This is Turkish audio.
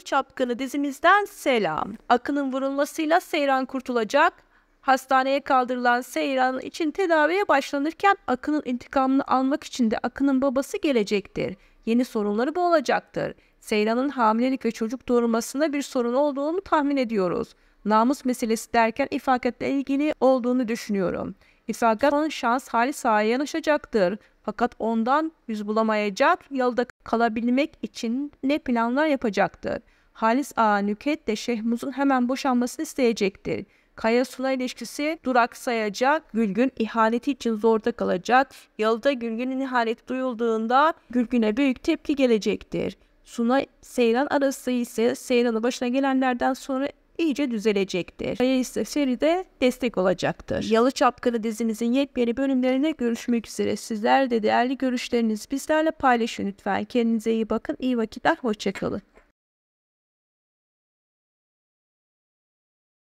Çapkını dizimizden selam. Akının vurulmasıyla Seyran kurtulacak. Hastaneye kaldırılan Seyran için tedaviye başlanırken Akın'ın intikamını almak için de Akın'ın babası gelecektir. Yeni sorunları bu olacaktır. Seyran'ın hamilelik ve çocuk doğurmasında bir sorun olduğunu tahmin ediyoruz. Namus meselesi derken ifaketle ilgili olduğunu düşünüyorum.'' İttifaka son şans hali sahaya yanaşacaktır. Fakat ondan yüz bulamayacak, yolda kalabilmek için ne planlar yapacaktır. Halis A. Nüket de Şeyh hemen boşanmasını isteyecektir. Kaya Sula ilişkisi duraksayacak, Gülgün ihaneti için zorda kalacak. Yalıda Gülgün'ün ihaneti duyulduğunda Gülgün'e büyük tepki gelecektir. Suna Seyran arası ise Seyran'ın başına gelenlerden sonra iyice düzelecektir. Kaya ise seride destek olacaktır. Yalı Çapkını dizimizin yepyeni bölümlerine görüşmek üzere. Sizler de değerli görüşlerinizi bizlerle paylaşın lütfen. Kendinize iyi bakın. İyi vakitler. Hoşçakalın.